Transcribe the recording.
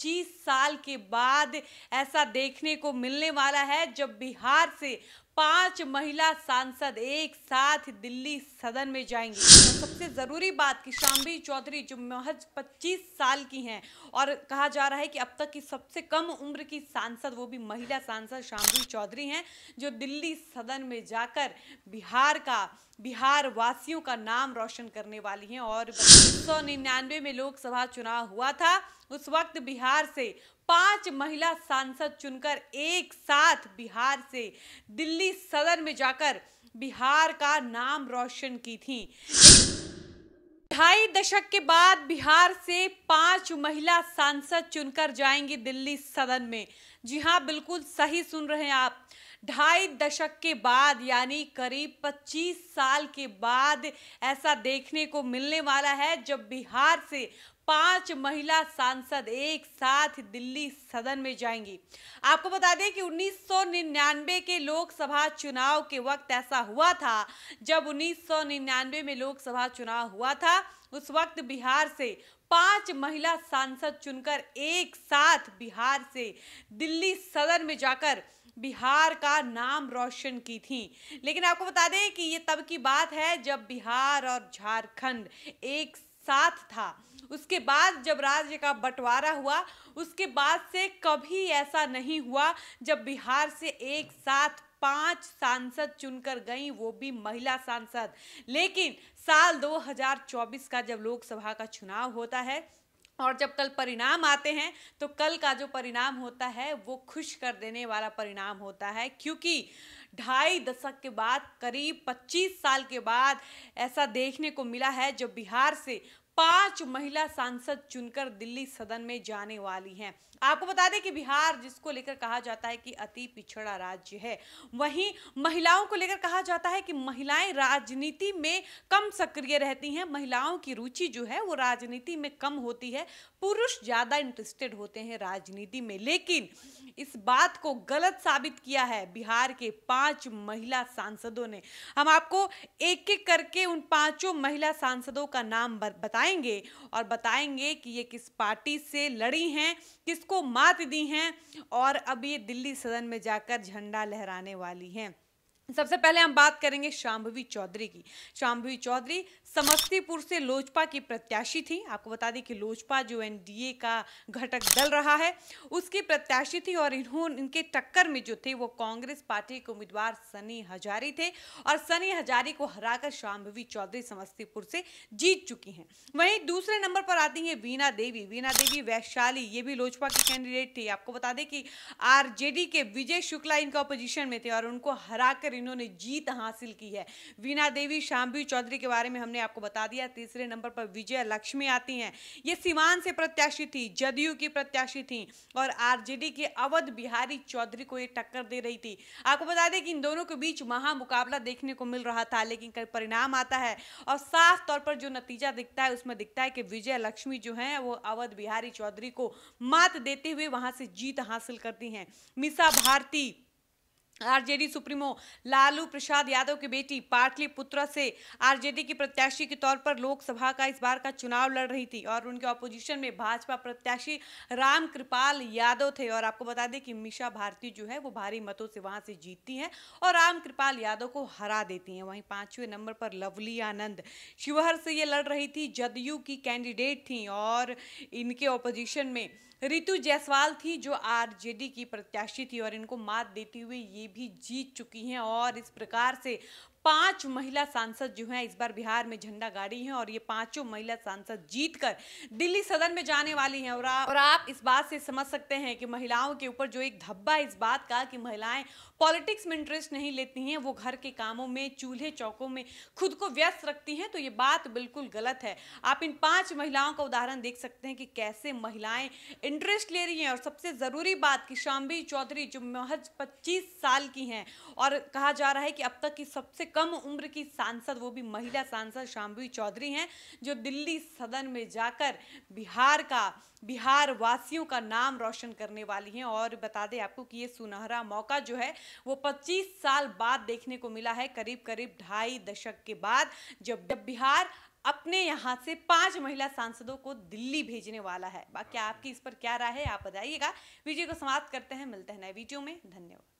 25 साल के बाद ऐसा देखने को मिलने वाला है जब बिहार से पांच महिला सांसद एक साथ दिल्ली सदन में जाएंगी तो सबसे ज़रूरी बात कि शाम्बी चौधरी जो महज 25 साल की हैं और कहा जा रहा है कि अब तक की सबसे कम उम्र की सांसद वो भी महिला सांसद शाम्बी चौधरी हैं जो दिल्ली सदन में जाकर बिहार का बिहार वासियों का नाम रोशन करने वाली हैं और उन्नीस में लोकसभा चुनाव हुआ था उस वक्त बिहार से पांच महिला सांसद चुनकर एक साथ बिहार से दिल्ली सदन में जाकर बिहार का नाम रोशन की थी ढाई दशक के बाद बिहार से पांच महिला सांसद चुनकर जाएंगी दिल्ली सदन में जी हाँ बिल्कुल सही सुन रहे हैं आप ढाई दशक के बाद यानी करीब 25 साल के बाद ऐसा देखने को मिलने वाला है जब बिहार से पांच महिला सांसद एक साथ दिल्ली सदन में जाएंगी आपको बता दें कि 1999 के लोकसभा चुनाव के वक्त ऐसा हुआ था जब 1999 में लोकसभा चुनाव हुआ था उस वक्त बिहार से पांच महिला सांसद चुनकर एक साथ बिहार से दिल्ली सदन में जाकर बिहार का नाम रोशन की थी लेकिन आपको बता दें कि ये तब की बात है जब बिहार और झारखंड एक साथ था उसके बाद जब राज्य का बंटवारा हुआ उसके बाद से कभी ऐसा नहीं हुआ जब बिहार से एक साथ पांच सांसद चुनकर गई वो भी महिला सांसद लेकिन साल 2024 का जब लोकसभा का चुनाव होता है और जब कल परिणाम आते हैं तो कल का जो परिणाम होता है वो खुश कर देने वाला परिणाम होता है क्योंकि ढाई दशक के बाद करीब 25 साल के बाद ऐसा देखने को मिला है जो बिहार से पांच महिला सांसद चुनकर दिल्ली सदन में जाने वाली हैं आपको बता दें कि बिहार जिसको लेकर कहा जाता है कि अति पिछड़ा राज्य है वहीं महिलाओं को लेकर कहा जाता है कि महिलाएं राजनीति में कम सक्रिय रहती हैं महिलाओं की रुचि जो है वो राजनीति में कम होती है पुरुष ज़्यादा इंटरेस्टेड होते हैं राजनीति में लेकिन इस बात को गलत साबित किया है बिहार के पांच महिला सांसदों ने हम आपको एक एक करके उन पांचों महिला सांसदों का नाम बताएं आएंगे और बताएंगे कि ये किस पार्टी से लड़ी हैं किसको मात दी हैं और अब ये दिल्ली सदन में जाकर झंडा लहराने वाली हैं सबसे पहले हम बात करेंगे शाम्भवी चौधरी की शाम्भवी चौधरी समस्तीपुर से लोजपा की प्रत्याशी थी आपको बता दें कि लोजपा जो एनडीए का घटक दल रहा है उसकी प्रत्याशी थी और इन्होंने इनके टक्कर में जो थे वो कांग्रेस पार्टी के उम्मीदवार सनी हजारी थे और सनी हजारी को हराकर शाम्भवी चौधरी समस्तीपुर से जीत चुकी हैं वहीं दूसरे नंबर पर आती हैं वीणा देवी वीणा देवी वैशाली ये भी लोजपा की कैंडिडेट थी आपको बता दें कि आर के विजय शुक्ला इनका अपोजिशन में थे और उनको हराकर इन्होंने जीत हासिल की है वीणा देवी शाम्भवी चौधरी के बारे में हमने हमने आपको बता दिया तीसरे नंबर पर विजय लक्ष्मी आती हैं ये सिवान से प्रत्याशी थी जदयू की प्रत्याशी थी और आरजेडी के अवध बिहारी चौधरी को ये टक्कर दे रही थी आपको बता दें कि इन दोनों के बीच महामुकाबला देखने को मिल रहा था लेकिन कल परिणाम आता है और साफ तौर पर जो नतीजा दिखता है उसमें दिखता है कि विजय लक्ष्मी जो है वो अवध बिहारी चौधरी को मात देते हुए वहां से जीत हासिल करती हैं मिसा भारती आरजेडी सुप्रीमो लालू प्रसाद यादव की बेटी पाटलिपुत्रा से आरजेडी की प्रत्याशी के तौर पर लोकसभा का इस बार का चुनाव लड़ रही थी और उनके ऑपोजिशन में भाजपा प्रत्याशी राम कृपाल यादव थे और आपको बता दें कि मिशा भारती जो है वो भारी मतों से वहां से जीतती हैं और राम कृपाल यादव को हरा देती हैं वहीं पांचवें नंबर पर लवली आनंद शिवहर से ये लड़ रही थी जदयू की कैंडिडेट थी और इनके ऑपोजिशन में रितु जायसवाल थी जो आरजेडी की प्रत्याशी थी और इनको मात देती हुई ये भी जीत चुकी हैं और इस प्रकार से पांच महिला सांसद जो हैं इस बार बिहार में झंडा गाड़ी हैं और ये पांचों महिला सांसद जीतकर दिल्ली सदन में जाने वाली हैं और, आ, और आप इस बात से समझ सकते हैं कि महिलाओं के ऊपर जो एक धब्बा इस बात का कि महिलाएं पॉलिटिक्स में इंटरेस्ट नहीं लेती हैं वो घर के कामों में चूल्हे चौकों में खुद को व्यस्त रखती हैं तो ये बात बिल्कुल गलत है आप इन पाँच महिलाओं का उदाहरण देख सकते हैं कि कैसे महिलाएं इंटरेस्ट ले रही हैं और सबसे ज़रूरी बात कि शाम्बी चौधरी जो महज पच्चीस साल की हैं और कहा जा रहा है कि अब तक की सबसे कम उम्र की सांसद वो भी महिला सांसद शाम्भवी चौधरी हैं जो दिल्ली सदन में जाकर बिहार का बिहार वासियों का नाम रोशन करने वाली हैं और बता दें आपको कि ये सुनहरा मौका जो है वो 25 साल बाद देखने को मिला है करीब करीब ढाई दशक के बाद जब जब बिहार अपने यहाँ से पांच महिला सांसदों को दिल्ली भेजने वाला है बाकी आपकी इस पर क्या राय है आप बताइएगा वीडियो को समाप्त करते हैं मिलते हैं नए वीडियो में धन्यवाद